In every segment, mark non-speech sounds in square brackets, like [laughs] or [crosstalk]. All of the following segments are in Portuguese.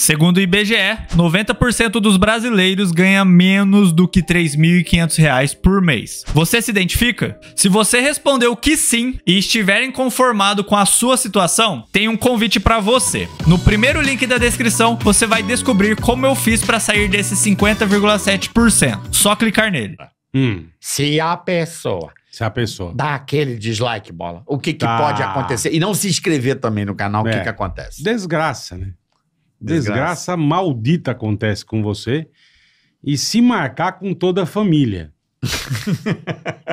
Segundo o IBGE, 90% dos brasileiros ganha menos do que R$ 3.500 por mês. Você se identifica? Se você respondeu que sim e estiver inconformado com a sua situação, tem um convite para você. No primeiro link da descrição, você vai descobrir como eu fiz para sair desse 50,7%. Só clicar nele. Hum. Se a pessoa se a pessoa. Dá aquele dislike, bola. O que, que tá. pode acontecer. E não se inscrever também no canal, o é. que, que acontece. Desgraça, né? Desgraça. Desgraça maldita acontece com você. E se marcar com toda a família. [laughs]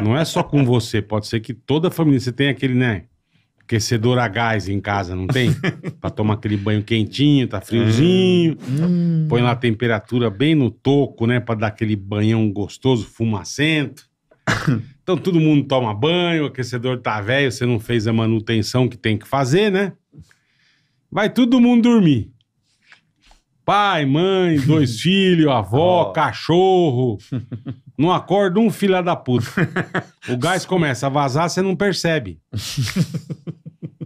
não é só com você, pode ser que toda a família. Você tem aquele, né? Aquecedor a gás em casa, não tem? [laughs] pra tomar aquele banho quentinho, tá friozinho. Hum, hum. Põe lá a temperatura bem no toco, né? Pra dar aquele banhão gostoso, fumacento. [laughs] então todo mundo toma banho, o aquecedor tá velho, você não fez a manutenção que tem que fazer, né? Vai todo mundo dormir. Pai, mãe, dois [laughs] filhos, avó, cachorro. [laughs] Não acorda um filho da puta. O gás [laughs] começa a vazar, você não percebe.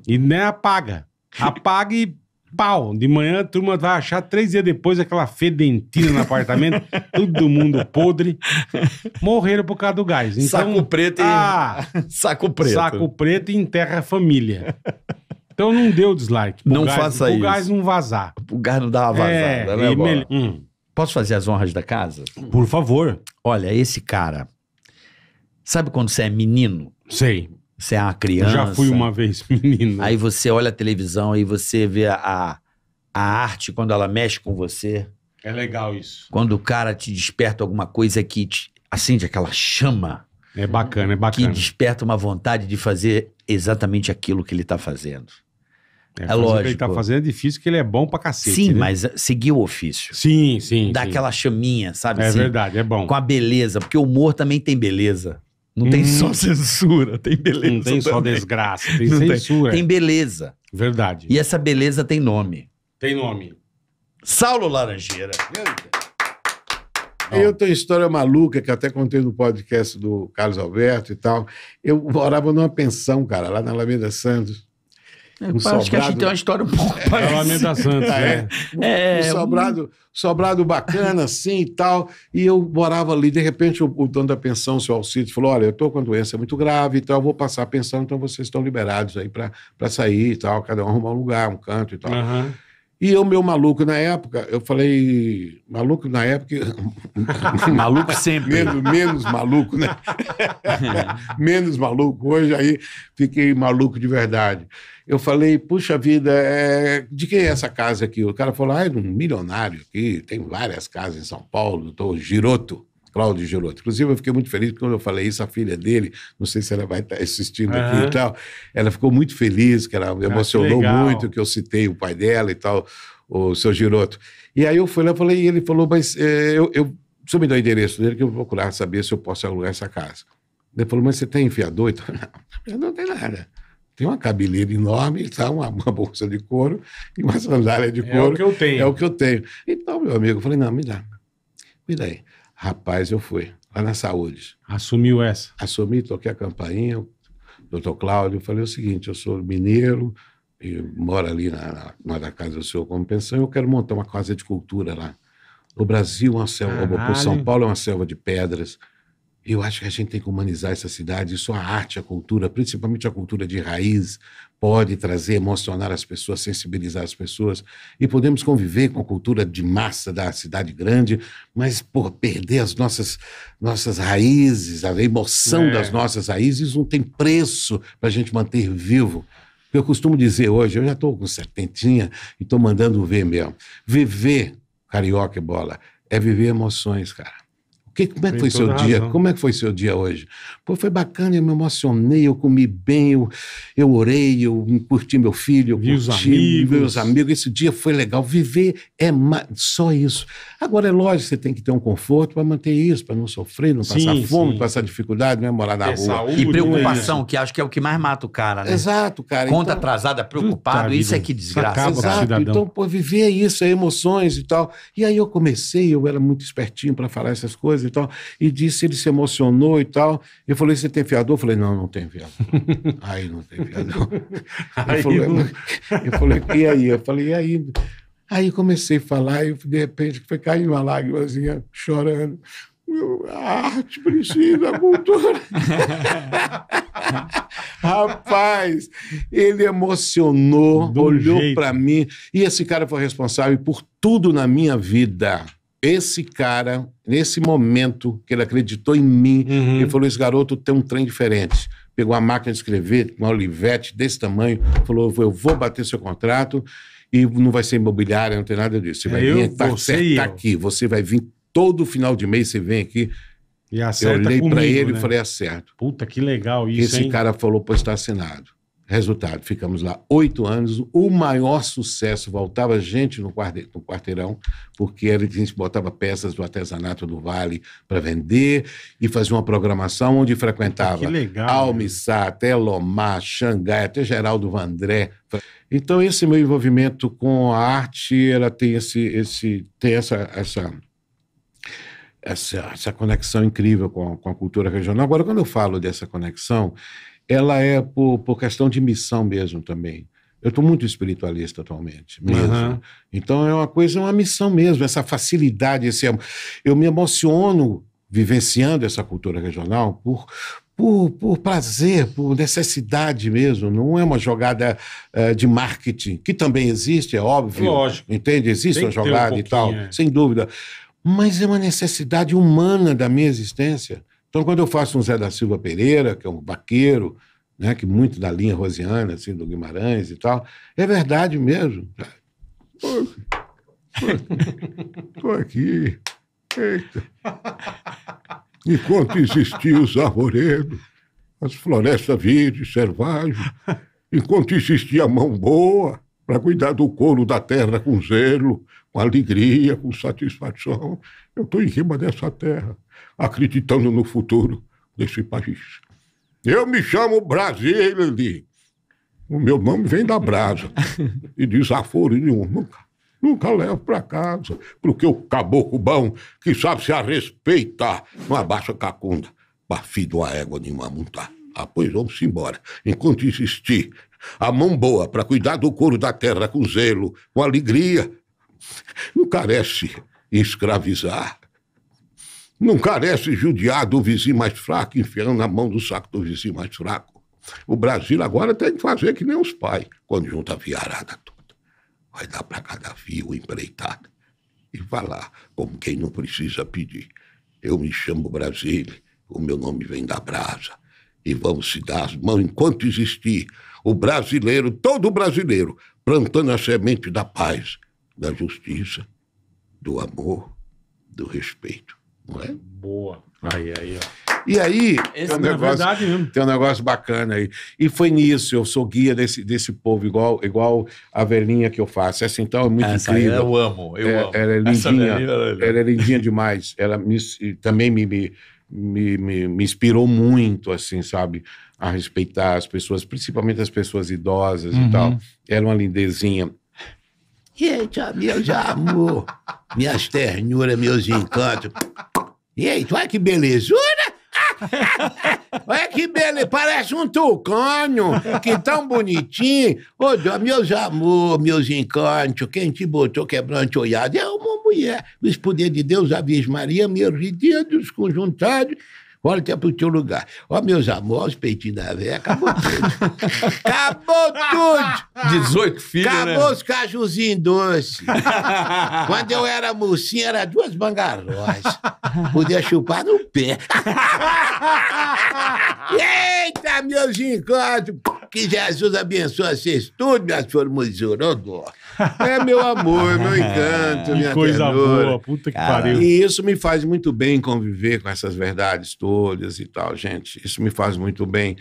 E nem apaga. Apaga e pau. De manhã a turma vai achar três dias depois aquela fedentina no apartamento, todo mundo podre. Morreram por causa do gás. Então, saco preto e. Ah, saco preto. Saco preto e enterra a família. Então não deu dislike. não gás, faça isso. O gás não vazar. O gás não dá uma é, vazada, é, né, mel... hum. Posso fazer as honras da casa? Por favor. Olha, esse cara. Sabe quando você é menino? Sei. Você é uma criança. Já fui uma vez [laughs] menino. Aí você olha a televisão, e você vê a, a arte quando ela mexe com você. É legal isso. Quando o cara te desperta alguma coisa que te acende aquela chama. É bacana, é bacana. Que desperta uma vontade de fazer exatamente aquilo que ele está fazendo. É, lógico. É o que ele tá fazendo é difícil, que ele é bom pra cacete. Sim, né? mas seguir o ofício. Sim, sim. Dá sim. aquela chaminha, sabe? É assim, verdade, é bom. Com a beleza, porque o humor também tem beleza. Não hum. tem só hum. censura, tem beleza. Não tem também. só desgraça, tem Não censura. Tem. É. tem beleza. Verdade. E essa beleza tem nome. Tem nome. Saulo Laranjeira. Eu tenho história maluca que até contei no podcast do Carlos Alberto e tal. Eu morava numa pensão, cara, lá na Alameda Santos. É, um acho sobrado... que a gente tem uma história um pouco é, é parecida. Lamenta Santos, é. Né? é. Um, é, sobrado, sobrado bacana, assim e tal. E eu morava ali, de repente, o, o dono da pensão, o seu Alcides, falou: olha, eu estou com uma doença muito grave e tal, eu vou passar a pensão, então vocês estão liberados aí para sair e tal, cada um arrumar um lugar, um canto e tal. Uhum. E eu, meu maluco na época, eu falei, maluco na época. [laughs] maluco sempre. Menos, menos maluco, né? [laughs] menos maluco. Hoje aí fiquei maluco de verdade. Eu falei, puxa vida, é... de quem é essa casa aqui? O cara falou, ah, é de um milionário aqui, tem várias casas em São Paulo, tô giroto. Cláudio Giroto, Inclusive, eu fiquei muito feliz, quando eu falei isso, a filha dele, não sei se ela vai estar tá assistindo uhum. aqui e tal, ela ficou muito feliz, que ela emocionou ah, que muito que eu citei o pai dela e tal, o seu Giroto. E aí eu fui lá falei, e ele falou, mas é, eu, eu, só me dá o endereço dele que eu vou procurar saber se eu posso alugar essa casa. Ele falou, mas você tem enfiador? falei, não, não tem nada tem uma cabeleira enorme, tá? Uma, uma, bolsa de couro e uma sandália de couro. É o que eu tenho. É o que eu tenho. Então, meu amigo, eu falei, não, me dá. Me dá aí. Rapaz, eu fui. Lá na saúde. Assumiu essa? Assumi, toquei a campainha, doutor Cláudio, falei o seguinte: eu sou mineiro e moro ali na, na, na casa do senhor como pensão, eu quero montar uma casa de cultura lá. O Brasil, uma selva, o São Paulo é uma selva de pedras. Eu acho que a gente tem que humanizar essa cidade, isso é a arte, a cultura, principalmente a cultura de raiz, pode trazer, emocionar as pessoas, sensibilizar as pessoas e podemos conviver com a cultura de massa da cidade grande, mas por perder as nossas nossas raízes, a emoção é. das nossas raízes não tem preço para a gente manter vivo. Eu costumo dizer hoje, eu já estou com setentinha e estou mandando ver mesmo. Viver carioca e bola é viver emoções, cara. Que, como é que foi seu dia? Como é que foi seu dia hoje? Pô, foi bacana, eu me emocionei, eu comi bem, eu, eu orei, eu curti meu filho, eu vi curti os amigos. meus amigos. Esse dia foi legal. Viver é só isso. Agora, é lógico, você tem que ter um conforto para manter isso, para não sofrer, não sim, passar fome, sim. passar dificuldade, não é morar na é rua. Saúde, e né? preocupação, né? que acho que é o que mais mata o cara, né? Exato, cara. Conta então, atrasada, preocupado, isso é que desgraça. Exato. Então, pô, viver é isso, é emoções e tal. E aí eu comecei, eu era muito espertinho para falar essas coisas e tal. E disse, ele se emocionou e tal. Eu falei, você tem fiador? Eu falei, não, não tem fiador. [laughs] aí não tem fiador. [laughs] aí eu, falei, eu falei, e aí? Eu falei, e aí? Aí comecei a falar e de repente foi caindo uma lágrimazinha, chorando. A arte ah, precisa, a é cultura. [laughs] Rapaz, ele emocionou, Do olhou para mim. E esse cara foi responsável por tudo na minha vida esse cara, nesse momento que ele acreditou em mim, uhum. ele falou: esse garoto tem um trem diferente. Pegou a máquina de escrever, uma Olivete desse tamanho, falou: eu vou bater seu contrato e não vai ser imobiliária, não tem nada disso. Você vai eu, vir, tá, você tá aqui, você vai vir todo final de mês, você vem aqui. E acerta eu olhei para ele né? e falei: acerto. É Puta, que legal isso. Esse hein? cara falou: pois está assinado. Resultado, ficamos lá oito anos, o maior sucesso, voltava gente no quarteirão, porque a gente botava peças do artesanato do Vale para vender e fazia uma programação onde frequentava legal, né? Almissá, né? até Lomar, Xangai, até Geraldo Vandré. Então esse meu envolvimento com a arte, ela tem, esse, esse, tem essa, essa essa, essa, conexão incrível com a, com a, cultura regional. Agora, quando eu falo dessa conexão, ela é por, por questão de missão mesmo também. Eu estou muito espiritualista atualmente, mesmo. Uhum. Então é uma coisa, é uma missão mesmo, essa facilidade, esse eu me emociono vivenciando essa cultura regional por, por, por prazer, por necessidade mesmo. Não é uma jogada uh, de marketing, que também existe, é óbvio. Lógico. Entende? Existe uma jogada um e tal, é. sem dúvida. Mas é uma necessidade humana da minha existência. Então, quando eu faço um Zé da Silva Pereira, que é um vaqueiro, né, que muito da linha rosiana, assim, do Guimarães e tal, é verdade mesmo. Pô, tô aqui. Eita. Enquanto existiam os arvoredos, as florestas verdes, selvagens, enquanto existia a mão boa para cuidar do couro da terra com zelo, com alegria, com satisfação. Eu estou em cima dessa terra, acreditando no futuro desse país. Eu me chamo Brasília. O meu nome vem da brasa. E desaforo nenhum. Nunca, nunca levo para casa. Porque o caboclo bom, que sabe se a respeitar, não abaixa cacunda. Bafido a égua de mamuntar. Ah, pois vamos embora. Enquanto existir a mão boa para cuidar do couro da terra com zelo, com alegria, não carece escravizar. Não carece judiar do vizinho mais fraco, enfiando na mão do saco do vizinho mais fraco. O Brasil agora tem que fazer que nem os pais, quando junta a viarada toda. Vai dar para cada fio empreitada e falar como quem não precisa pedir. Eu me chamo Brasil, o meu nome vem da brasa. E vamos se dar as mãos enquanto existir o brasileiro, todo brasileiro, plantando a semente da paz da justiça, do amor, do respeito. Não é? Boa. Aí, aí, ó. E aí, tem um, é negócio, tem um negócio bacana aí. E foi nisso, eu sou guia desse, desse povo, igual, igual a velhinha que eu faço. Essa então é muito Essa incrível. Eu amo, eu é, amo. Ela é lindinha, ela é lindinha demais. Ela me, também me, me, me, me inspirou muito, assim, sabe? A respeitar as pessoas, principalmente as pessoas idosas uhum. e tal. Ela é uma lindezinha. Eita, meus amor, minhas ternuras, meus encantos. Eita, olha que belezura! [laughs] Olha que beleza, parece um tucano, que tão bonitinho. Ô, meus amor, meus encantos, quem te botou quebrante olhado é uma mulher. Os poder de Deus, a Virgem Maria, meus pedidos conjuntados Olha, que é pro teu lugar. Ó, meus amores, peitinho da véia, acabou tudo. [laughs] acabou tudo! 18 filhos, né? Acabou né? os cajuzinhos doces. [laughs] Quando eu era mocinha, era duas mangarós. Podia chupar no pé. [laughs] Eita, meus encontros! Que Jesus abençoe vocês todos, minhas formosuras. É meu amor, meu encanto, que minha coisa ternura. boa, puta que pariu. E isso me faz muito bem conviver com essas verdades todas bolhas e tal. Gente, isso me faz muito bem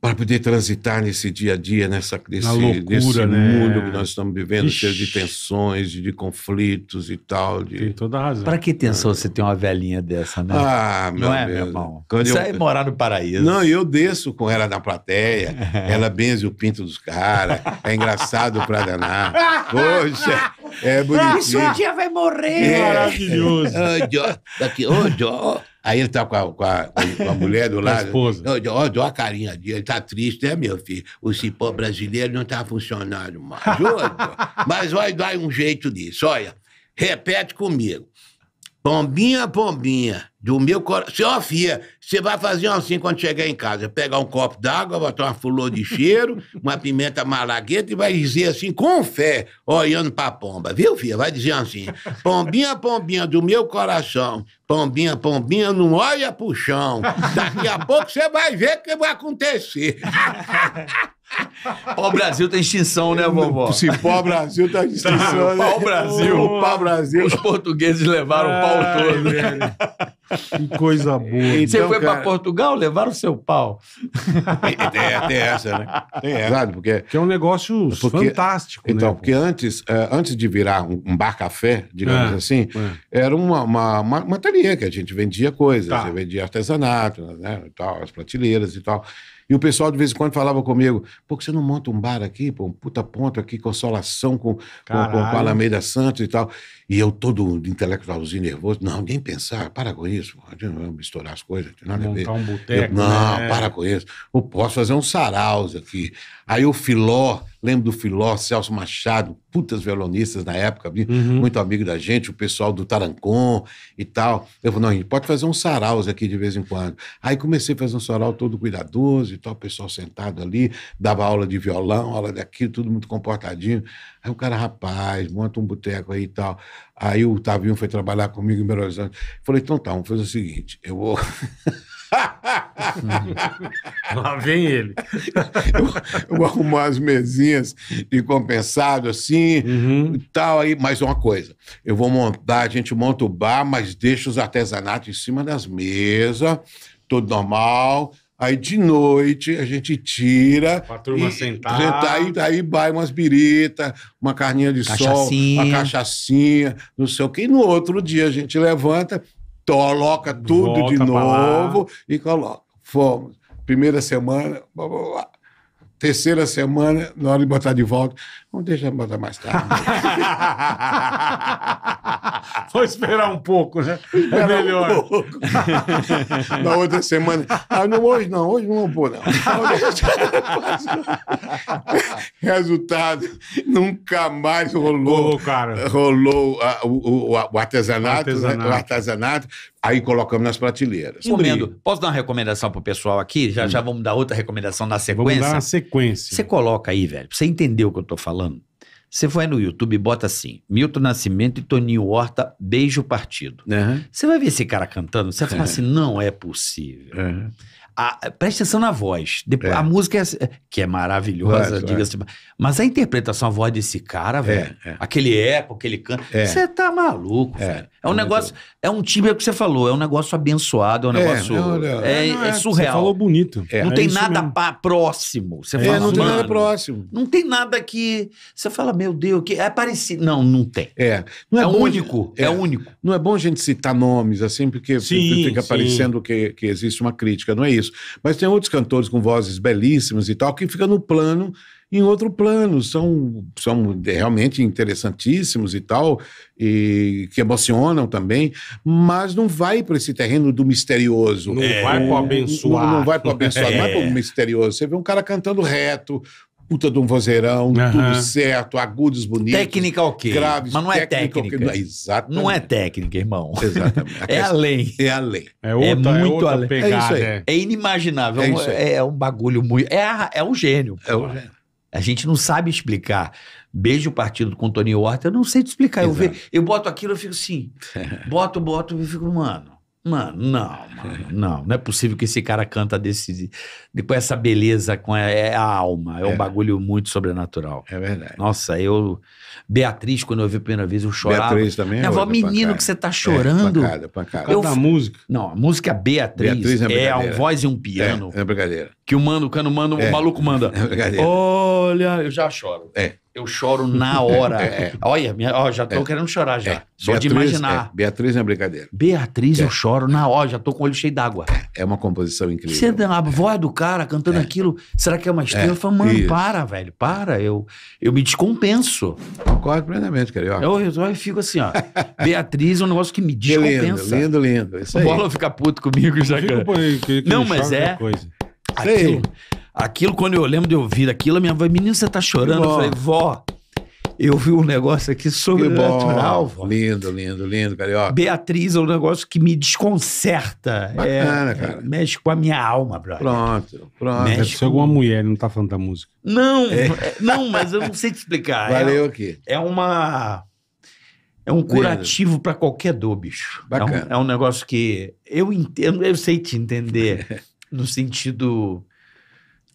para poder transitar nesse dia a dia, nessa, nesse, loucura, nesse né? mundo que nós estamos vivendo, Ixi. cheio de tensões, de, de conflitos e tal. De... Tem toda a razão. Para que tensão é. Ah. você tem uma velhinha dessa, né? Ah, meu Não é, meu irmão? Quando você eu... é morar no paraíso. Não, eu desço com ela na plateia, [laughs] ela benze o pinto dos caras, é engraçado para danar. Poxa! [laughs] É ah, bonitinho. Ah, um dia vai morrer. É. Maravilhoso. Ô, ah, Jó, daqui, ô, Jó. Aí ele tá com a, com a, com a mulher do lado. esposa. Ó, ó, a carinha dele, Ele tá triste, é, meu filho? O cipó brasileiro não tá funcionando mais. Ô, [laughs] mas vai dar um jeito disso, olha. Repete comigo. Pombinha, pombinha, do meu coração. Seu Fia, você vai fazer assim quando chegar em casa: pegar um copo d'água, botar uma flor de cheiro, [laughs] uma pimenta malagueta e vai dizer assim, com fé, olhando pra pomba, viu, Fia? Vai dizer assim: Pombinha, pombinha, do meu coração, pombinha, pombinha, não olha pro chão. Daqui a pouco você vai ver o que vai acontecer. [laughs] Pó Brasil tem tá extinção, né, vovó? Se pau Brasil tá [laughs] extinção, tá, né? Pau Brasil. O pau Brasil. Os portugueses levaram o pau todo. Velho. Que coisa boa. Então, Você foi cara... para Portugal, levaram o seu pau. Tem, é, tem essa, né? Tem essa. Sabe, porque... Que é um negócio é porque, fantástico, né, Então, né, porque antes, eh, antes de virar um, bar-café, digamos é, assim, é. era uma, uma, uma, uma que a gente vendia coisas. Tá. Você vendia artesanato, né, tal, as prateleiras e tal. E o pessoal de vez em quando falava comigo: pô, que você não monta um bar aqui, pô, um puta ponto aqui, consolação com, com, com a Alameda Santos e tal. E eu todo intelectualzinho nervoso: não, nem pensar, para com isso, não misturar as coisas, não tem nada a ver. um boteco. Eu, não, né? para com isso. Eu posso fazer um saraus aqui. Aí o Filó Lembro do Filó, Celso Machado, putas violonistas na época, uhum. muito amigo da gente, o pessoal do Tarancon e tal. Eu falei, não, a gente pode fazer uns saraus aqui de vez em quando. Aí comecei a fazer um sarau todo cuidadoso e tal, o pessoal sentado ali, dava aula de violão, aula daquilo, tudo muito comportadinho. Aí o cara, rapaz, monta um boteco aí e tal. Aí o Tavinho foi trabalhar comigo em Belo Horizonte. Falei, então tá, vamos fazer o seguinte, eu vou... [laughs] [laughs] Lá vem ele. eu, eu arrumo as mesinhas de compensado assim uhum. e tal. Aí, mais uma coisa. Eu vou montar, a gente monta o bar, mas deixa os artesanatos em cima das mesas, tudo normal. Aí de noite a gente tira. a turma e, sentar. Aí, vai umas birita, uma carninha de sol, uma cachaçinha, não sei o que. E no outro dia a gente levanta coloca tudo de novo e coloca. Fomos. Primeira semana, blá, blá, blá terceira semana, na hora de botar de volta, vamos deixar botar mais tarde. [laughs] Vou esperar um pouco, né? É melhor. Um pouco. na outra semana, ah, não, hoje não, hoje não vou pôr, não. [laughs] Resultado, nunca mais rolou. Pô, cara. Rolou o, o, o, artesanato, o artesanato. Né? O artesanato Aí colocamos nas prateleiras. Comendo. Posso dar uma recomendação pro pessoal aqui? Já, hum. já vamos dar outra recomendação na sequência. Vamos dar uma sequência. Você coloca aí, velho, pra você entender o que eu tô falando. Você vai no YouTube e bota assim: Milton Nascimento e Toninho Horta, beijo partido. Uhum. Você vai ver esse cara cantando, você vai falar assim: [laughs] não é possível. Uhum. A, atenção na voz. Depois, é. A música, é, que é maravilhosa, diga-se. É. Mas a interpretação, a voz desse cara, é, velho. É. Aquele eco, aquele canto. É. Você tá maluco, velho. É um negócio. É um time, é o que você falou. É um negócio abençoado. É um negócio. É, surreal. Você falou bonito. Não tem nada pra, próximo. Você fala, não tem nada próximo. Não tem nada que. Você fala, meu Deus, que é parecido. Não, não tem. É. Não é, bom, único. É. único. Não é bom a gente citar nomes assim, porque sim, fica sim. parecendo que, que existe uma crítica. Não é isso isso. Mas tem outros cantores com vozes belíssimas e tal, que ficam no plano, em outro plano, são, são realmente interessantíssimos e tal, e que emocionam também, mas não vai para esse terreno do misterioso. Não é, vai para abençoar. Não, não vai para abençoar, é. não vai para o [laughs] é. misterioso. Você vê um cara cantando reto, puta de um vozeirão, tudo certo, agudos bonitos. Técnica ok. Graves, mas não é técnica. técnica. Okay. Não, exatamente. Não é técnica, irmão. Exatamente. [laughs] é além. É além. É, outra, é muito é além. Pegada, é, é, é, inimaginável. É, é um, é, um bagulho muito. É, é um gênio. É um gênio. A gente não sabe explicar. Beijo o partido com o Tony Horta, eu não sei te explicar. Eu, vejo, eu boto aquilo, eu fico assim. [laughs] Boto, boto, eu fico, mano. Mano, não, ah, mano, não. Não é possível que esse cara canta desse, com essa beleza, com a, é a alma. É, é, um bagulho muito sobrenatural. É verdade. Nossa, eu. Beatriz, quando eu vi a primeira vez, eu chorava. Beatriz também? É Minha avó, menino, pancada. que você tá é, chorando. É, pancada, pancada. Eu, da música. Não, a música é Beatriz, Beatriz é, é voz e um piano. É, é brincadeira. Que o mano, quando manda, o maluco manda. [laughs] É brincadeira. Olha, eu já choro. É. Eu choro na hora. [laughs] É, é. Olha, minha, ó, já tô é. querendo chorar já. É. Só Beatriz, de imaginar. É. Beatriz não é brincadeira. Beatriz, eu é. choro na hora, já tô com o olho cheio d'água. É uma composição incrível. Você, a voz do cara cantando aquilo, será que é uma estrela? É. Eu falo, mano, Isso. para, velho, para. Eu, eu me descompenso. Concordo plenamente, carioca. Eu, eu, eu fico assim, ó. [laughs] Beatriz é um negócio que me descompensa. Lindo, lindo, lindo. Isso aí. O Bola fica puto comigo já, Não, mas é. Coisa. Aquilo, Sei. Aquilo, quando eu lembro de ouvir aquilo, a minha mãe, menino, você tá chorando? Eu falei, vó, eu vi um negócio aqui sobrenatural, vó. Lindo, lindo, lindo, carioca. Beatriz é um negócio que me desconcerta. Bacana, é, cara. Mexe com a minha alma, brother. Pronto, pronto. Mexe com... alguma mulher, não tá falando da música. Não, é. [laughs] é. não, mas eu não sei te explicar. É Valeu é, aqui. É uma... É um curativo para qualquer dor, bicho. Bacana. É um, é um negócio que eu entendo, eu sei te entender [laughs] no sentido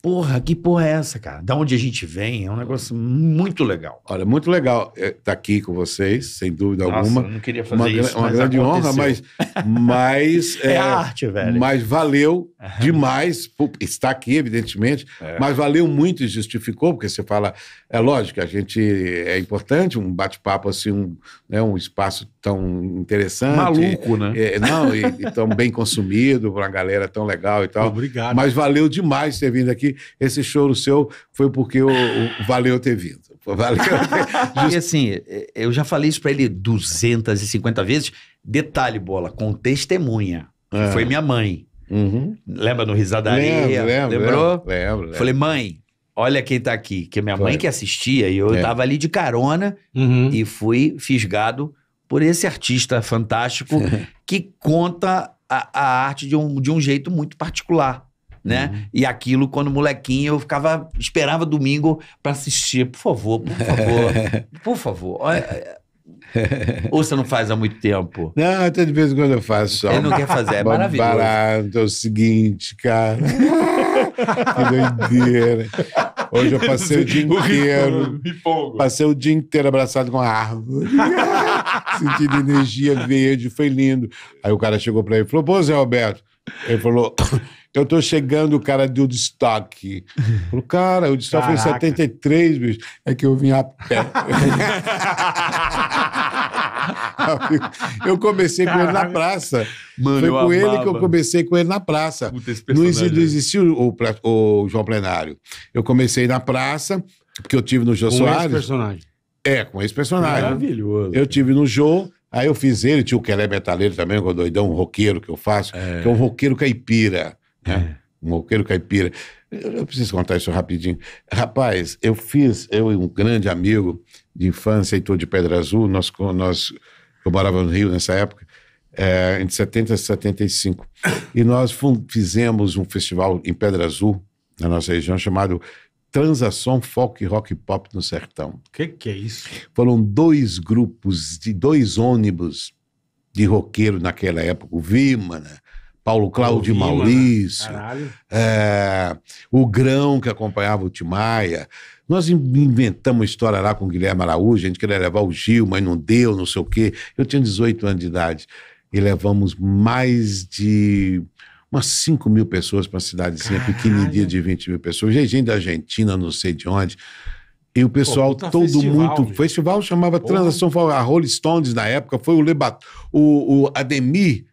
Porra, que porra é essa, cara? Da onde a gente vem é um negócio muito legal. Olha, muito legal estar é, tá aqui com vocês, sem dúvida Nossa, alguma. Não queria fazer uma, isso. Uma grande aconteceu. honra, mas. mas [laughs] é, é, arte, velho. Mas valeu demais estar aqui, evidentemente. É. Mas valeu muito e justificou, porque você fala. É lógico, a gente é importante, um bate-papo assim, um, né, um espaço tão interessante. Maluco, né? É, não, e, e tão bem consumido, uma galera tão legal e tal. Obrigado. Mas valeu demais ter vindo aqui esse, show choro seu foi porque o, o valeu ter vindo. Valeu. Just... [laughs] E assim, é, eu já falei isso para ele 250 vezes. Detalhe, bola, com testemunha. É. Foi minha mãe. Uhum. Lembra no Risadaria? Lembro, lembro, Lembrou? Lembro, lembro. Falei, mãe, olha quem tá aqui. Que é minha Foi. mãe que assistia e eu é. tava ali de carona uhum. e fui fisgado por esse artista fantástico [laughs] que conta a, a arte de um, de um jeito muito particular né? Uhum. E aquilo, quando molequinho, eu ficava, esperava domingo para assistir. Por favor, por favor, [laughs] por favor. Ou você não faz há muito tempo? Não, até de vez em quando eu faço só. Ele não quer fazer, é maravilhoso. Barato, é o seguinte, cara. [laughs] que doideira. Hoje eu passei o dia inteiro. Passei o dia inteiro abraçado com a árvore. [laughs] Sentindo energia verde, foi lindo. Aí o cara chegou pra ele e falou: Pô, Zé Roberto. Ele falou. Então, eu tô chegando, o cara do destaque. [laughs] Falei, cara, o destaque foi em 73, bicho. É que eu vim a pé. [laughs] eu comecei Caraca. com ele na praça. Mano, foi com ele que eu comecei com ele na praça. Puta, não existia o, o, o, João Plenário. Eu comecei na praça, porque eu tive no Jô com Soares. Com personagem. É, com esse personagem. Maravilhoso. Eu tive no Jô, aí eu fiz ele, tinha o Kelé Metaleiro também, é o doidão, um roqueiro que eu faço, é. que é um roqueiro caipira né? um roqueiro caipira. Eu preciso contar isso rapidinho. Rapaz, eu fiz, eu e um grande amigo de infância, Heitor de Pedra Azul, nós, nós, eu morava no Rio nessa época, é, entre 70 e 75. E nós fizemos um festival em Pedra Azul, na nossa região, chamado Transação Folk Rock Pop no Sertão. O que, que é isso? Foram dois grupos de dois ônibus de roqueiro naquela época, o Vimana Paulo Cláudio né? Maurício, é, o Grão que acompanhava o Timaia. Nós inventamos história lá com o Guilherme Araújo, a gente queria levar o Gil, mas não deu, não sei o quê. Eu tinha 18 anos de idade e levamos mais de umas 5 mil pessoas para uma cidadezinha Caralho. pequenininha de 20 mil pessoas, gente da Argentina, não sei de onde. E o pessoal Pô, todo festival, muito. Gente. Festival chamava Transação a Rolling Stones na época, foi o Lebat, o, o Ademir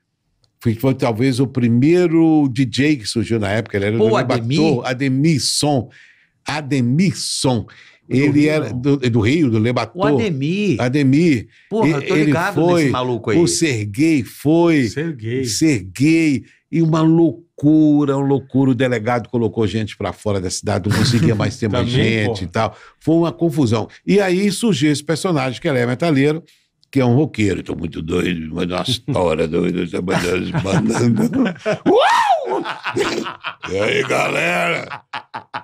foi talvez o primeiro DJ que surgiu na época. Ele era o Ademir. Bator, Ademir Ademir ele Rio. era do, do, Rio, do Lebatô. O Ademir. Ademir. Porra, eu tô ligado ele foi, nesse maluco aí. O Serguei foi. Serguei. Serguei. E uma loucura, uma loucura. O delegado colocou gente para fora da cidade, não conseguia mais [laughs] ter mais gente porra. e tal. Foi uma confusão. E aí surgiu esse personagem, que ele é metalheiro, que é um roqueiro. Estou muito doido, mas uma história doida, trabalhando, mandando. banana. [laughs] Uau! E aí, galera?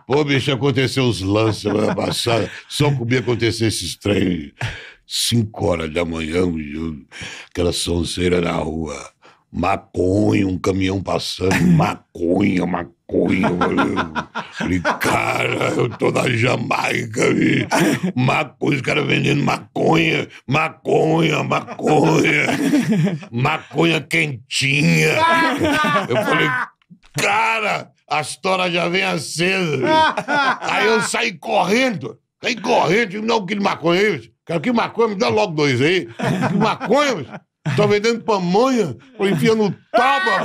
Pô, bicho, aconteceu os lances semana passada. Só comigo acontecer esses trem. Cinco horas da manhã, aquela sonceira na rua maconha, um caminhão passando, maconha, maconha maconha, eu Falei, cara, eu tô na Jamaica, vi. Maconha, os caras vendendo maconha, maconha, maconha, maconha quentinha. Eu falei, cara, a história já vem acesa. Viu? Aí eu saí correndo, saí correndo, não, que maconha é isso? Quero que maconha, me dá logo dois aí. Que maconha, Tá vendendo pamonha? Ou enfia no taba?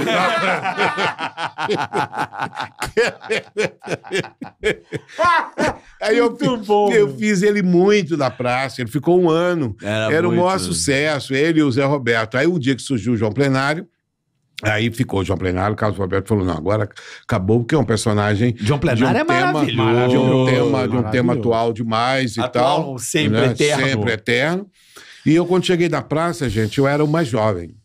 Aí eu, fiz, bom, eu fiz ele muito na praça, ele ficou um ano. Era, Era o maior sucesso, ele e o Zé Roberto. Aí o um dia que surgiu o João Plenário, Aí ficou o João Plenário, o Carlos Roberto falou: não, agora acabou, porque é um personagem. João Plenário um é tema, maravilhoso. De um tema, de um tema atual demais e atual, tal. Sempre né? eterno. Sempre eterno. E eu, quando cheguei da praça, gente, eu era o mais jovem.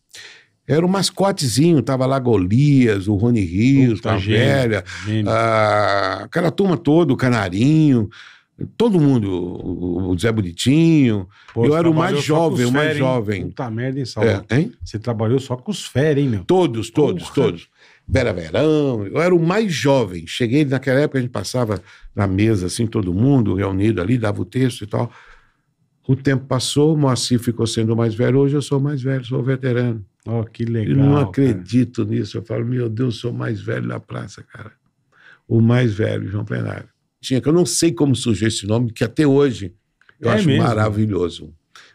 Era um mascotezinho, tava lá Golias, o Rony Rios, a Cavéria, a, aquela turma toda, o Canarinho, todo mundo, o Zé Bonitinho. Pô, eu era o mais jovem, o mais jovem. Puta merda, hein, Salvador? É, hein? Você trabalhou só com os férias, hein, meu? Todos, todos, Porra. todos. Vera Verão, eu era o mais jovem. Cheguei naquela época, a gente passava na mesa, assim, todo mundo reunido ali, dava o texto e tal. O tempo passou, o Moacir ficou sendo mais velho. Hoje eu sou mais velho, sou veterano. Oh, que legal. Eu não acredito cara. nisso. Eu falo, meu Deus, sou mais velho na praça, cara. O mais velho, João Plenário. Tinha, que eu não sei como surgiu esse nome, que até hoje eu é acho mesmo? maravilhoso.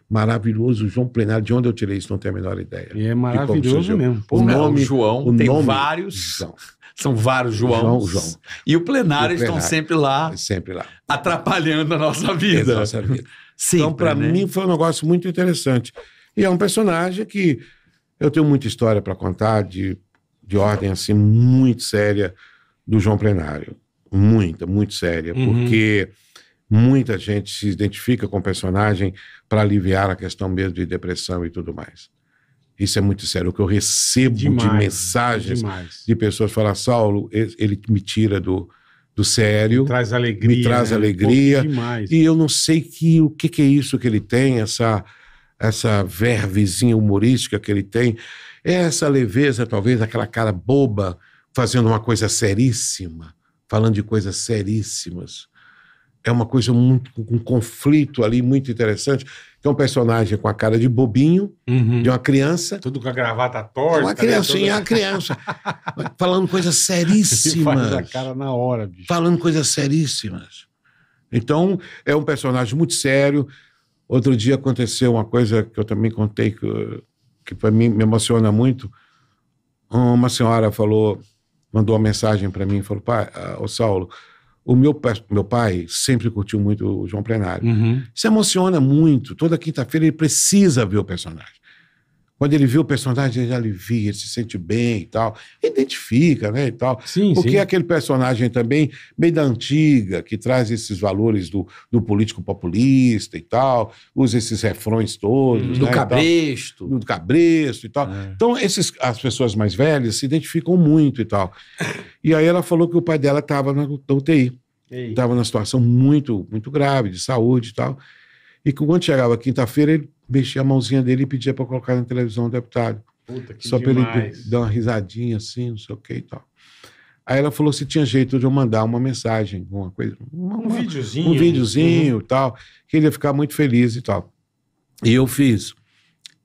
Maravilhoso, João Plenário. De onde eu tirei isso, não tenho a menor ideia. E é maravilhoso mesmo. É, o nome, João, o tem nome, vários. João. [laughs] São vários João, João. E o plenário, o plenário estão sempre lá. Sempre lá. Atrapalhando a nossa vida. É a nossa vida. Então, Sempre, então, para né? mim, foi um negócio muito interessante. E é um personagem que eu tenho muita história para contar, de, de ordem assim, muito séria, do João Plenário. Muita, muito séria, uhum. porque muita gente se identifica com o personagem para aliviar a questão mesmo de depressão e tudo mais. Isso é muito sério. O que eu recebo demais, de mensagens demais. de pessoas falar, Saulo, ele me tira do, do sério. Me traz alegria. Me traz né? alegria. Um e eu não sei que, o que, que é isso que ele tem, essa, essa vervezinha humorística que ele tem. É essa leveza, talvez, aquela cara boba, fazendo uma coisa seríssima, falando de coisas seríssimas é uma coisa muito. um conflito ali muito interessante. Tem é um personagem com a cara de bobinho, uhum. de uma criança. Tudo com a gravata torta. Uma criancinha, né? É criança. [laughs] falando coisas seríssimas. [laughs] faz a cara na hora, bicho. Falando coisas seríssimas. Então, é um personagem muito sério. Outro dia aconteceu uma coisa que eu também contei, que, que para mim me emociona muito. Uma senhora falou, mandou uma mensagem para mim, falou, pai, ah, ô Saulo, o meu, meu pai sempre curtiu muito o João Plenário. Uhum. Se emociona muito. Toda quinta-feira ele precisa ver o personagem. Quando ele vê o personagem, ele alivia, ele se sente bem e tal. Identifica, né, e tal. Sim, Porque sim. é aquele personagem também, meio da antiga, que traz esses valores do, do político populista e tal, usa esses refrões todos. né, do cabresto. Do cabresto e tal. É. Então, esses, as pessoas mais velhas se identificam muito e tal. E aí ela falou que o pai dela estava na UTI. Estava numa situação muito, muito grave de saúde e tal. E que quando chegava quinta-feira, ele mexia a mãozinha dele e pedia para colocar na televisão o deputado. Puta, que Só para ele dar uma risadinha assim, não sei o que e tal. Aí ela falou se tinha jeito de eu mandar uma mensagem, uma coisa. Uma, um videozinho. Um videozinho e tal, que ele ia ficar muito feliz e tal. E eu fiz.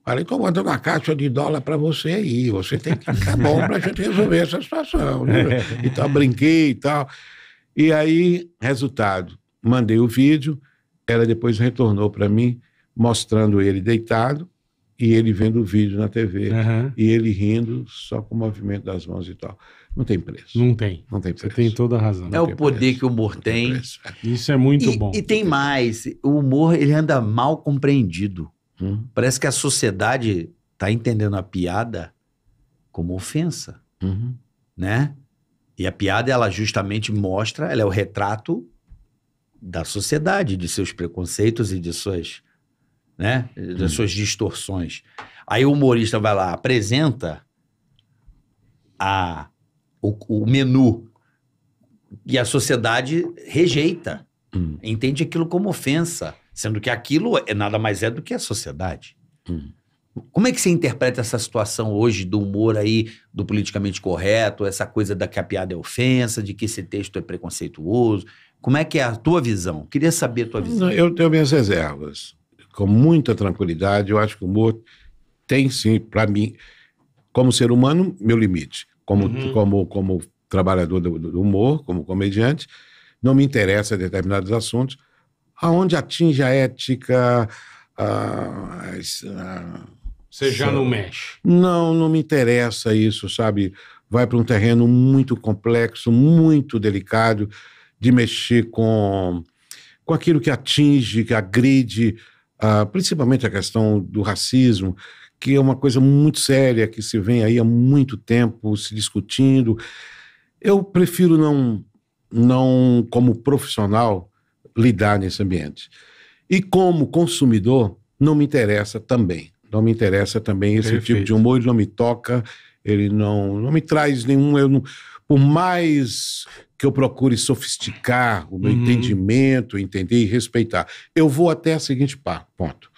Falei, estou mandando uma caixa de dólar para você aí, você tem que ficar [laughs] bom para a gente resolver essa situação. Né? E brinquei e tal. E aí, resultado, mandei o vídeo, ela depois retornou para mim mostrando ele deitado e ele vendo o vídeo na TV uhum. e ele rindo só com o movimento das mãos e tal. Não tem preço. Não tem. Não tem preço. Você tem toda a razão. é o poder preço. que o humor tem. Isso é muito e, bom. E tem mais. O humor ele anda mal compreendido. Hum. Parece que a sociedade está entendendo a piada como ofensa, uhum. né? E a piada ela justamente mostra, ela é o retrato da sociedade, de seus preconceitos e de suas né? Uhum. Das suas distorções. Aí o humorista vai lá, apresenta a, o, o menu e a sociedade rejeita. Hum. Entende aquilo como ofensa, sendo que aquilo é nada mais é do que a sociedade. Hum. Como é que você interpreta essa situação hoje do humor aí, do politicamente correto, essa coisa da que a piada é ofensa, de que esse texto é preconceituoso? Como é que é a tua visão? Queria saber a tua visão. Eu tenho minhas reservas com muita tranquilidade. Eu acho que o humor tem sim, para mim, como ser humano, meu limite. Como, uhum. como, como trabalhador do, do, humor, como comediante, não me interessa determinados assuntos. Aonde atinge a ética. A, a, Você já não mexe? Não, não me interessa isso, sabe? Vai para um terreno muito complexo, muito delicado, de mexer com, com aquilo que atinge, que agride ah, principalmente a questão do racismo, que é uma coisa muito séria que se vem aí há muito tempo se discutindo. Eu prefiro não, não como profissional, lidar nesse ambiente. E como consumidor, não me interessa também. Não me interessa também esse Perfeito. tipo de humor, ele não me toca, ele não, não me traz nenhum. Eu não, por mais que eu procure sofisticar o meu uhum. entendimento, entender e respeitar. Eu vou até a seguinte ponto.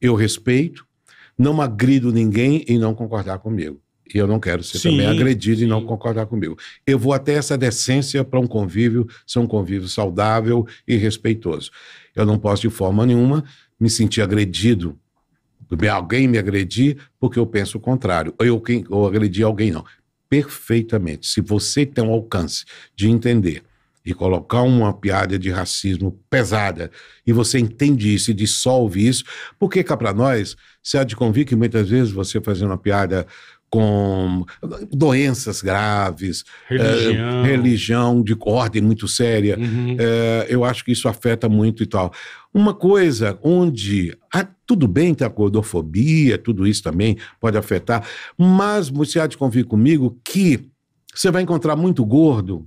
Eu respeito, não agrido ninguém em não concordar comigo. E eu não quero ser sim, também agredido sim. e não concordar comigo. Eu vou até essa decência para um convívio ser um convívio saudável e respeitoso. Eu não posso, de forma nenhuma, me sentir agredido alguém me agredir porque eu penso o contrário. Eu, quem, eu agredi alguém, não perfeitamente. Se você tem um alcance de entender e colocar uma piada de racismo pesada e você entende isso e dissolve isso, porque cá para nós, se há de convir que muitas vezes você fazendo uma piada com doenças graves, eh, religião, é, religião de ordem muito séria, uhum. é, eu acho que isso afeta muito e tal. Uma coisa onde tudo bem que a gordofobia, tudo isso também pode afetar, mas você há de convir comigo que você vai encontrar muito gordo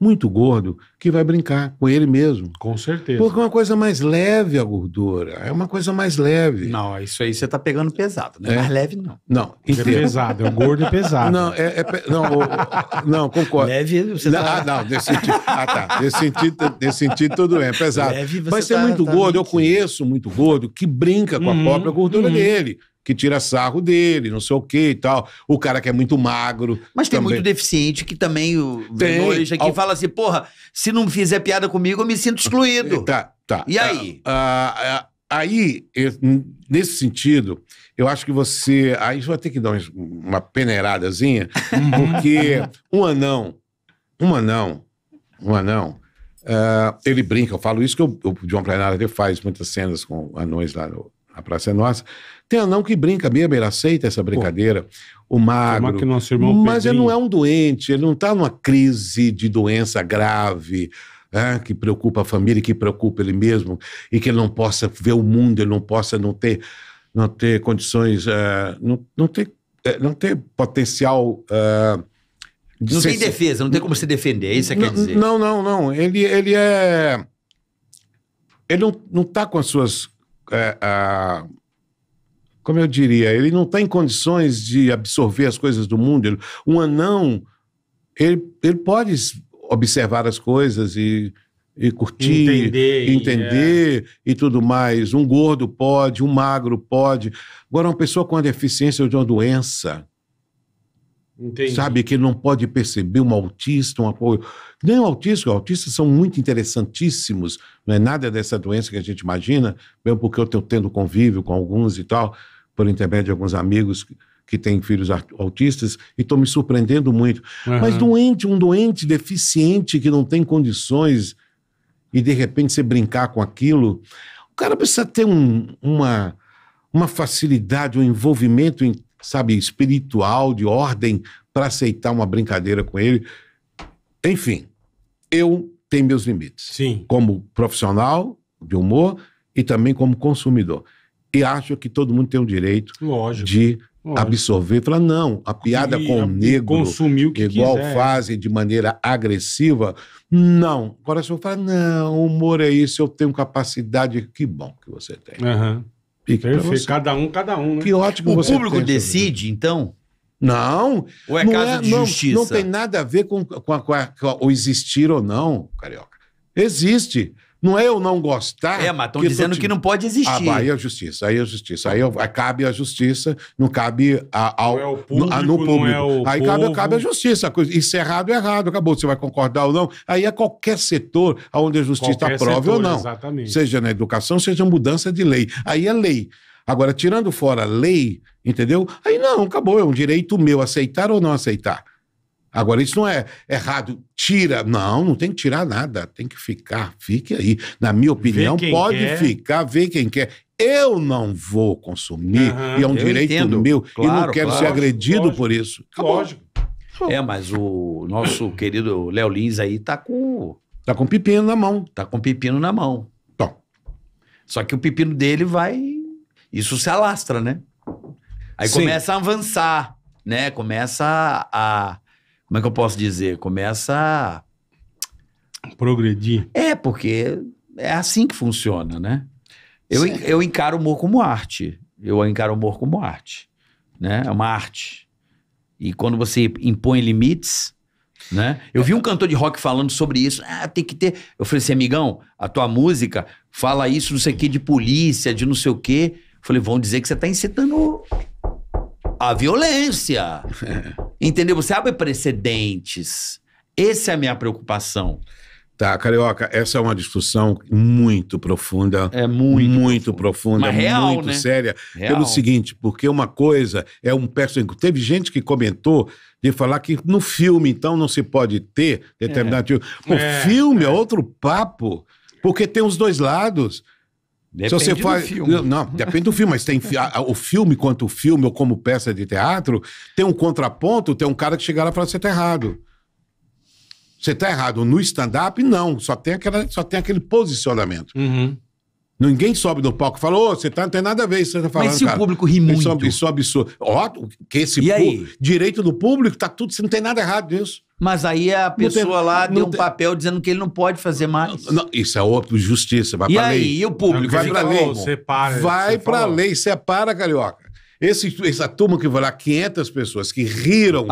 muito gordo que vai brincar com ele mesmo. Com certeza. Porque é uma coisa mais leve a gordura. É uma coisa mais leve. Não, isso aí você tá pegando pesado, né? É. Mais leve, não. Não. É pesado, é gordo e pesado. Não, é, é não, não, concordo. Leve, você não, tá... Ah, não, nesse sentido. Ah, tá. Nesse sentido, nesse sentido tudo é, é pesado. Leve, você Mas você é tá, é muito tá gordo, mentindo. eu conheço muito gordo que brinca com a uhum. própria gordura uhum. dele que tira sarro dele, não sei o que e tal. O cara que é muito magro. Mas também. tem muito deficiente que também o hoje que Al... fala assim, porra, se não fizer piada comigo, eu me sinto excluído. Tá, tá. E ah, aí? Ah, ah, aí, nesse sentido, eu acho que você. Aí você vai ter que dar uma peneiradazinha, [laughs] porque um anão, um anão, um anão. Uh, ele brinca, eu falo isso que o, o John faz muitas cenas com anões lá no, a praça é nossa. Tem anão que brinca mesmo, ele aceita essa brincadeira. Pô, o magro. Que nosso irmão mas Pedrinho. ele não é um doente, ele não está numa crise de doença grave. É, que preocupa a família, que preocupa ele mesmo, e que ele não possa ver o mundo, ele não possa não ter, não ter condições, é, não, não, ter, é, não ter potencial uh, de não ser, tem defesa, não tem como se defender, é isso que quer dizer. Não, não, não. Ele, ele é. Ele não, não tá com as suas é, a, como eu diria, ele não tem condições de absorver as coisas do mundo. Ele, um anão, ele, ele pode observar as coisas e, e curtir, entender, entender é. e tudo mais. Um gordo pode, um magro pode. Agora, uma pessoa com a deficiência de uma doença, Entendi. Sabe, que ele não pode perceber um autista, um apoio. Nem o autista, os autistas são muito interessantíssimos, não é nada dessa doença que a gente imagina, mesmo porque eu estou tendo convívio com alguns e tal, por intermédio de alguns amigos que têm filhos autistas, e estou me surpreendendo muito. Uhum. Mas doente, um doente deficiente que não tem condições e de repente você brincar com aquilo, o cara precisa ter um, uma, uma facilidade, um envolvimento em sabe, espiritual, de ordem, para aceitar uma brincadeira com ele. Enfim, eu tenho meus limites. Sim. Como profissional de humor e também como consumidor. E acho que todo mundo tem o direito Lógico. de Lógico. absorver. Falar, não, a piada e, com o negro, consumiu que igual quiser. fazem de maneira agressiva, não. o coração fala, não, o humor é isso, eu tenho capacidade. Que bom que você tem. Uhum. Perfeito. Cada um, cada um, né? Que ótimo. O público decide, então? Não. Ou é não caso é, de não, justiça? Não tem nada a ver com, com, a, com, a, com a, o existir ou não, Carioca. Existe. Não é eu não gostar. É, mas estão dizendo te... que não pode existir. Ah, aí é a justiça, aí é a justiça. Aí, cabe a justiça, não cabe a, ao, não é o público, a, no público. É o aí cabe, cabe a justiça. Isso é errado, é errado. Acabou, você vai concordar ou não. Aí é qualquer setor onde a justiça aprove ou não. Exatamente. Seja na educação, seja mudança de lei. Aí é lei. Agora, tirando fora a lei, entendeu? Aí não, acabou, é um direito meu aceitar ou não aceitar. Agora, isso não é errado. Tira. Não, não tem que tirar nada. Tem que ficar. Fique aí. Na minha opinião, pode quer. ficar, vê quem quer. Eu não vou consumir, uhum, e é um direito entendo. meu, claro, e não quero claro. ser agredido Lógico. por isso. Acabou. Tá Lógico. Tá é, mas o nosso querido Léo Lins aí tá com. Tá com pepino na mão. Tá com pepino na mão. Bom. Só que o pepino dele vai. Isso se alastra, né? Aí Sim. começa a avançar, né? Começa a como é que eu posso dizer? Começa a. Progredir. É, porque é assim que funciona, né? Eu, eu encaro o humor como arte. Eu encaro o humor como arte. Né? É uma arte. E quando você impõe limites, né? Eu vi um cantor de rock falando sobre isso. Ah, tem que ter. Eu falei assim, amigão, a tua música fala isso, não sei o que, de polícia, de não sei o que. Falei, vão dizer que você está incitando a violência. [laughs] Entendeu? Você abre precedentes. Essa é a minha preocupação. Tá, Carioca, essa é uma discussão muito profunda. É muito. Muito profunda, profunda real, muito né? séria. Real. Pelo seguinte, porque uma coisa é um personagem. Teve gente que comentou de falar que no filme, então, não se pode ter determinado é. tipo. O é, filme é. é outro papo, porque tem os dois lados. Depende se você faz, do filme. Não, depende do filme, mas tem o filme quanto filme ou como peça de teatro, tem um contraponto, tem um cara que chega lá e fala, você tá errado. Você tá errado. No stand-up, não. Só tem, aquela, só tem aquele posicionamento. Uhum. Ninguém sobe no palco e fala, ô, oh, você tá, não tem nada a ver isso que você tá falando, Mas se cara, o público ri é muito? Isso, isso é absurdo. Ó, que esse... E pú... Direito do público, tá tudo... Você não tem nada errado nisso. Mas aí a pessoa tem, lá deu tem. um papel dizendo que ele não pode fazer mais. Não, não, isso é óbvio, justiça, vai e pra aí, lei. E o público? vai pra lei. Separa, vai pra falou. lei, separa, Carioca. Esse, essa turma que vai lá, 500 pessoas que riram.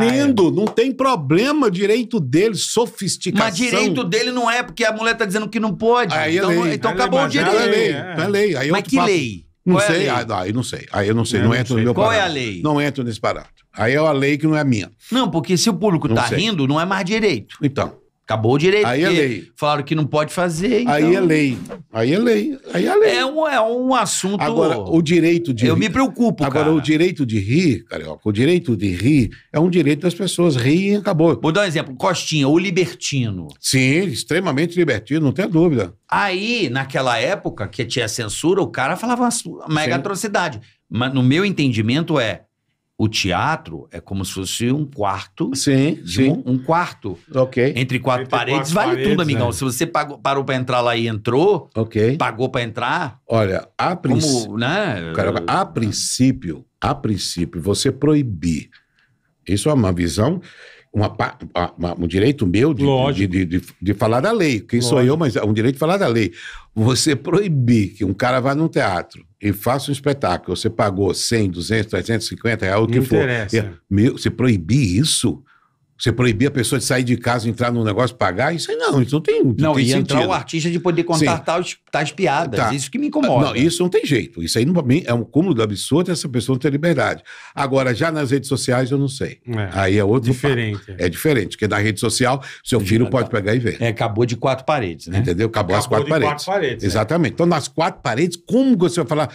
Lindo, não tem problema, direito dele, sofisticação. Mas direito dele não é porque a mulher tá dizendo que não pode. Aí é então, é lei. então é acabou o direito. É lei, é, é. Tá lei. Aí mas que papo. lei? Não Qual sei, é aí não sei. Aí eu não sei, não, não entro sei. no meu Qual parado. é a lei? Não entro nesse parado. Aí é uma lei que não é minha. Não, porque se o público não tá sei. rindo, não é mais direito. Então. Acabou o direito. Aí é lei. Falaram que não pode fazer. Então... Aí é lei. Aí é lei. Aí é lei. É um, é um assunto. Agora, o direito de. Eu rir. me preocupo, Agora, cara. o direito de rir, carioca, o direito de rir é um direito das pessoas. rirem. e acabou. Vou dar um exemplo. Costinha, o libertino. Sim, extremamente libertino, não tem dúvida. Aí, naquela época que tinha censura, o cara falava uma mega Sim. atrocidade. Mas no meu entendimento é o teatro é como se fosse um quarto. Sim, sim. Um, um, quarto. Ok. Entre quatro Entre paredes. Quatro vale paredes, tudo, amigão. É. Se você pagou, parou para entrar lá e entrou, ok. pagou para entrar. Olha, a princípio. Né? a princípio, a princípio, você proibir. Isso é uma visão uma, uma, um direito meu de, de, de, de, falar da lei. Quem Lógico. sou eu, mas é um direito de falar da lei. Você proibir que um cara vá num teatro e faça um espetáculo, você pagou 100, 200, 350 reais, o que Não for. Interessa. Eu, é, meu, você proibir isso você proibir a pessoa de sair de casa, entrar num negócio, pagar, isso aí não, isso não tem. Não, não tem e sentido. entrar o artista de poder contar tais, tais, piadas. Tá. Isso que me incomoda. Não, isso não tem jeito. Isso aí não, é um cúmulo do absurdo essa pessoa não ter liberdade. Agora, já nas redes sociais, eu não sei. É, aí é outro. Diferente. Papo. É, é diferente, porque na rede social, seu filho pode pegar e ver. É, acabou de quatro paredes, né? Entendeu? Acabou, acabou as quatro de paredes. Quatro paredes. É. Exatamente. É. Então, nas quatro paredes, como você vai falar,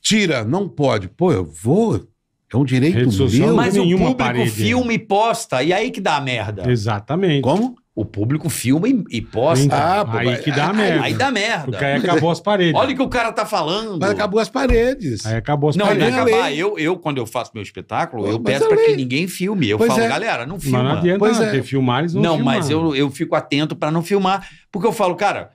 tira, não pode? Pô, eu vou é um direito meu. Mas o público parede. Né? filma e posta, e aí que dá a merda. Exatamente. Como? O público filma e, e posta. Então, Ah, aí que dá merda. Aí dá merda. Porque aí acabou as paredes. Olha o que o cara tá falando. Mas acabou as paredes. Aí acabou as Não, não paredes. é acabar. Eu, eu, quando eu faço meu espetáculo, eu Mas peço para pra que ninguém filme. Eu Pois falo, é. galera, não Mas filma. não adianta, Pois não. é. filmar, eles vão Não, filmar. mas eu, eu fico atento pra não filmar, porque eu falo, cara,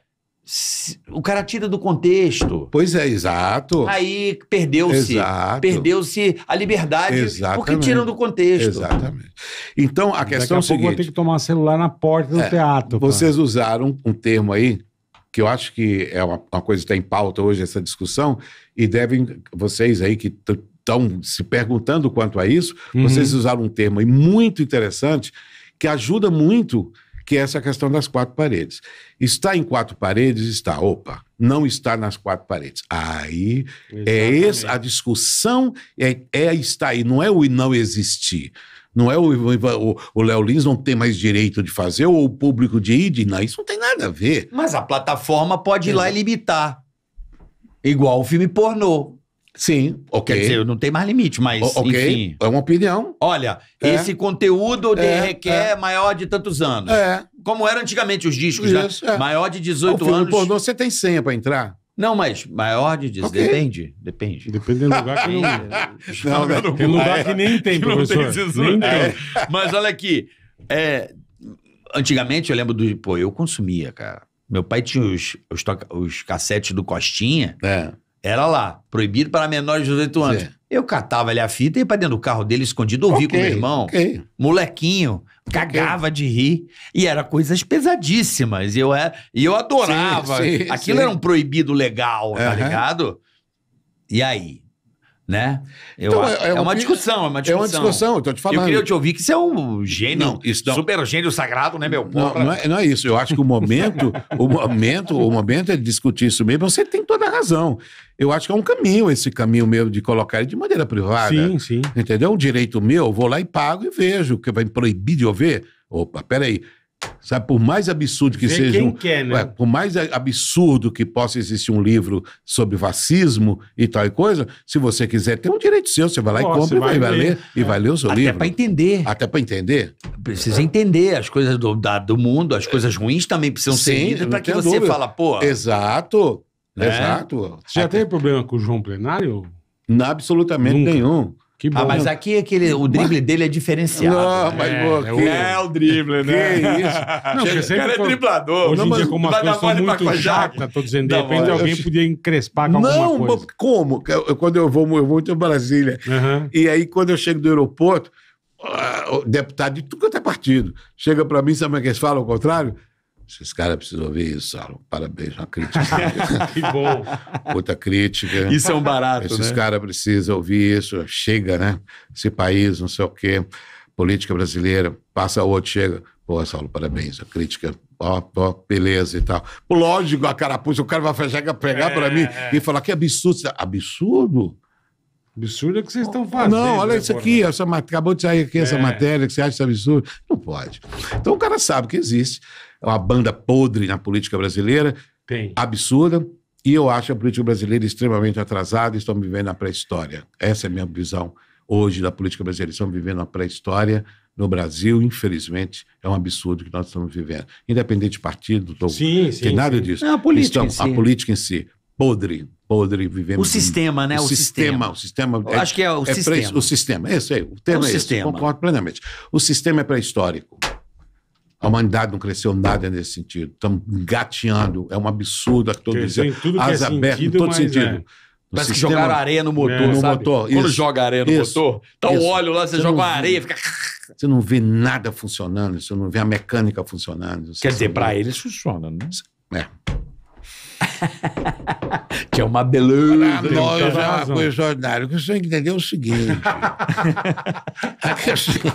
o cara tira do contexto. Pois é, exato. Aí perdeu-se. Perdeu-se a liberdade Exatamente. porque tiram do contexto. Exatamente. Então, a questão Daqui a é a Pouco eu ter que tomar celular na porta do é, teatro. Vocês cara. usaram um termo aí que eu acho que é uma, uma coisa que está em pauta hoje essa discussão e devem vocês aí que estão se perguntando quanto a isso, uhum. vocês usaram um termo aí muito interessante que ajuda muito que é essa questão das quatro paredes. Está em quatro paredes? Está. Opa, não está nas quatro paredes. Aí é Exatamente. é a discussão é, é está aí, não é o não existir. Não é o Léo Lins não tem mais direito de fazer, ou o público de ir, de não, isso não tem nada a ver. Mas a plataforma pode Exato. ir lá e limitar. Igual o filme pornô. Sim, ok. Quer dizer, não tem mais limite, mas o, okay. enfim. É uma opinião. Olha, é. esse conteúdo de é, requer é. maior de tantos anos. É. Como era antigamente os discos, né? Isso, né? Maior de 18 não, anos. Pornô, você tem senha para entrar? Não, mas maior de 18. Okay. Depende. Depende. Depende do lugar que não. [laughs] não, não né? tem lugar que nem tem, [laughs] que professor. Não tem 18. É. Mas olha aqui. É, antigamente eu lembro do. Pô, eu consumia, cara. Meu pai tinha os, os, os cassetes do Costinha. É. Era lá, proibido para menores de 18 anos. Sim. Eu catava ali a fita e ia pra dentro do carro dele escondido, ouvi okay, com meu irmão. Okay. Molequinho, cagava okay. de rir. E era coisas pesadíssimas. E eu, era, é, e eu adorava. Sim, sim, Aquilo era um proibido legal, uhum. tá ligado? E aí? né? Eu, então, é, é, é, uma, uma discussão, é uma discussão. É uma discussão, eu tô te falando. Eu queria te ouvir que você é um gênio, não, isso não, super gênio sagrado, né, meu? Não, não é, não, é, isso. Eu acho que o momento, o momento, o momento é discutir isso mesmo. Você tem toda a razão. Eu acho que é um caminho esse caminho mesmo de colocar de maneira privada. Sim, sim. Entendeu? Um direito meu, eu vou lá e pago e vejo. Que vai me proibir de ouvir Opa, peraí. Sabe, por mais absurdo que Vê seja. Quem um, quer, né? por mais absurdo que possa existir um livro sobre fascismo e tal e coisa, se você quiser, tem um direito seu. Você vai lá Pô, e compra e vai, vai ler, e vai ler o seu Até livro. Até para entender. Até para entender. Precisa entender as coisas do, da, do mundo, as coisas ruins também precisam Sim, ser lidas para que você dúvida. fala, pô. Exato, né? exato. Você já Até... teve problema com o João Plenário? Não, absolutamente Nunca. nenhum. Que ah, bom. Ah, mas aqui aquele, é o drible dele é diferenciado. Ah, não, né? mas é, pô, é que... é o drible, né? Que isso? Não, é driblador. Hoje não, em dia, como as coisas são muito chatas, tô dizendo, de repente eu... alguém podia encrespar com não, alguma coisa. Não, como? Eu, quando eu vou, eu vou muito em Brasília. Uhum. E aí, quando eu chego do aeroporto, ah, o deputado de tudo quanto é partido chega para mim, sabe o que eles falam ao contrário? Esses caras precisam ouvir isso, Saulo. Parabéns, uma crítica. [laughs] que bom. muita crítica. Isso é um barato, Esses né? caras precisam ouvir isso. Chega, né? Esse país, não sei o quê. Política brasileira. Passa outro, chega. Pô, Saulo, parabéns. A crítica, ó, ó, beleza e tal. Lógico, a carapuça, o cara vai pegar, pegar é, pra mim é. e falar que absurdo. Tá- absurdo? Absurdo é o que vocês estão fazendo. Não, olha né, isso aqui, essa, acabou de sair aqui é. essa matéria que você acha absurdo. Não pode. Então o cara sabe que existe. É uma banda podre na política brasileira. Tem. Absurda. E eu acho a política brasileira extremamente atrasada. Estamos vivendo na pré-história. Essa é a minha visão hoje da política brasileira. Estamos vivendo na pré-história no Brasil, infelizmente, é um absurdo que nós estamos vivendo. Independente de partido, tô, sim, sim, tem nada disso. Não, a, política si. a política em si, podre, podre, vivemos. O sistema, né? O, o sistema, sistema. O sistema. É, acho que é o é sistema. o sistema, isso aí. O termo é, o é sistema. Esse, concordo plenamente. O sistema é pré-histórico. A humanidade não cresceu nada nesse sentido. Estamos gateando. É um absurdo a todo dizer. As é abertas, em todo sentido. É. Parece sistema... que jogaram areia no motor, é, no sabe? Motor. Quando isso, joga areia no isso, motor, tá o óleo lá, você, você joga uma areia, fica... Você não vê nada funcionando, você não vê a mecânica funcionando. Quer dizer, para eles funciona, né? É. [laughs] que é uma beleza. Para nós é uma coisa ordinária. O que você tem que entender é o seguinte: [laughs] a questão.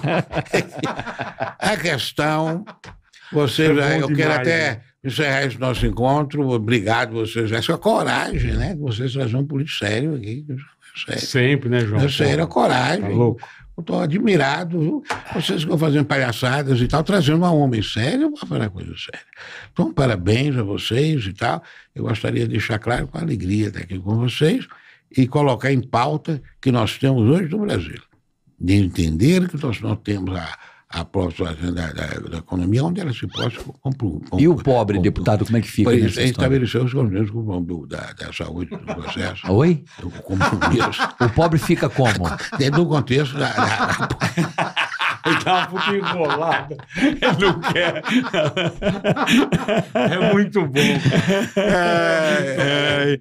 [laughs] a questão você é já, eu demais, quero até né? encerrar esse nosso encontro. Obrigado vocês. Essa coragem, né? Vocês trazem um político sério aqui. É sério. Sempre, né, João? É sério, a tá coragem. Tá louco estou admirado, viu? Vocês ficam fazendo palhaçadas e tal, trazendo um homem sério para falar coisa séria. Então, parabéns a vocês e tal. Eu gostaria de deixar claro com alegria estar aqui com vocês e colocar em pauta que nós temos hoje no Brasil. De entender que nós não temos a a profissionalização da, da, da, economia, onde ela se pode E o pobre deputado, como é que fica? Pois, nessa estabeleceu os compromissos da, da saúde do processo. Oi? Do compromisso. o pobre fica como? Dentro do contexto da. da... [laughs] Ele tá um pouquinho enrolado. Ele não quer. É muito bom. É, é.